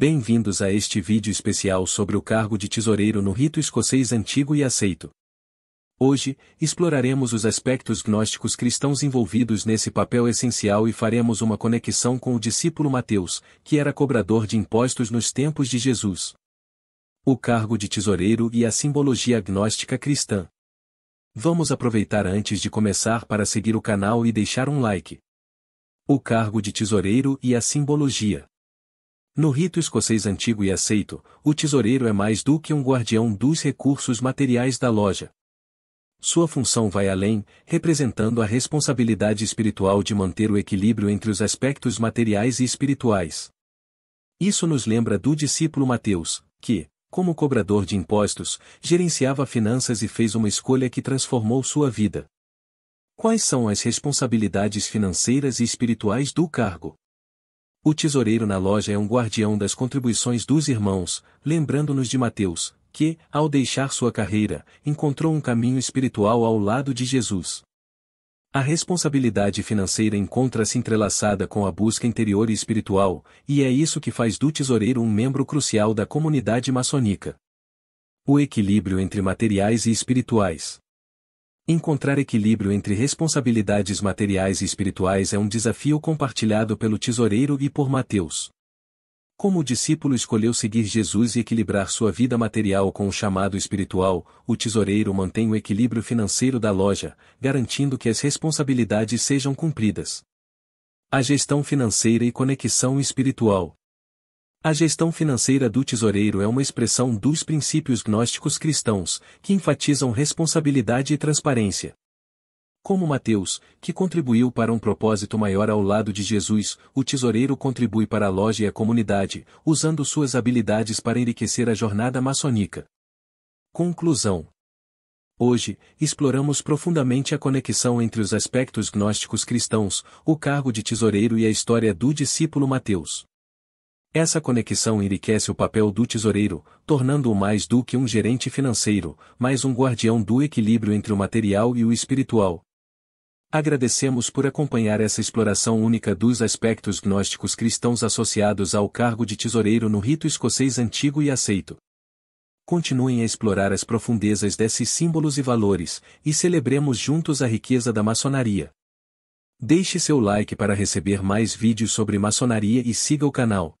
Bem-vindos a este vídeo especial sobre o cargo de tesoureiro no rito escocês antigo e aceito. Hoje, exploraremos os aspectos gnósticos cristãos envolvidos nesse papel essencial e faremos uma conexão com o discípulo Mateus, que era cobrador de impostos nos tempos de Jesus. O cargo de tesoureiro e a simbologia gnóstica cristã. Vamos aproveitar antes de começar para seguir o canal e deixar um like. O cargo de tesoureiro e a simbologia. No rito escocês antigo e aceito, o tesoureiro é mais do que um guardião dos recursos materiais da loja. Sua função vai além, representando a responsabilidade espiritual de manter o equilíbrio entre os aspectos materiais e espirituais. Isso nos lembra do discípulo Mateus, que, como cobrador de impostos, gerenciava finanças e fez uma escolha que transformou sua vida. Quais são as responsabilidades financeiras e espirituais do cargo? O tesoureiro na loja é um guardião das contribuições dos irmãos, lembrando-nos de Mateus, que, ao deixar sua carreira, encontrou um caminho espiritual ao lado de Jesus. A responsabilidade financeira encontra-se entrelaçada com a busca interior e espiritual, e é isso que faz do tesoureiro um membro crucial da comunidade maçônica. O equilíbrio entre materiais e espirituais. Encontrar equilíbrio entre responsabilidades materiais e espirituais é um desafio compartilhado pelo tesoureiro e por Mateus. Como o discípulo escolheu seguir Jesus e equilibrar sua vida material com o chamado espiritual, o tesoureiro mantém o equilíbrio financeiro da loja, garantindo que as responsabilidades sejam cumpridas. A gestão financeira e conexão espiritual. A gestão financeira do tesoureiro é uma expressão dos princípios gnósticos cristãos, que enfatizam responsabilidade e transparência. Como Mateus, que contribuiu para um propósito maior ao lado de Jesus, o tesoureiro contribui para a loja e a comunidade, usando suas habilidades para enriquecer a jornada maçônica. Conclusão Hoje, exploramos profundamente a conexão entre os aspectos gnósticos cristãos, o cargo de tesoureiro e a história do discípulo Mateus. Essa conexão enriquece o papel do tesoureiro, tornando-o mais do que um gerente financeiro, mas um guardião do equilíbrio entre o material e o espiritual. Agradecemos por acompanhar essa exploração única dos aspectos gnósticos cristãos associados ao cargo de tesoureiro no rito escocês antigo e aceito. Continuem a explorar as profundezas desses símbolos e valores, e celebremos juntos a riqueza da maçonaria. Deixe seu like para receber mais vídeos sobre maçonaria e siga o canal.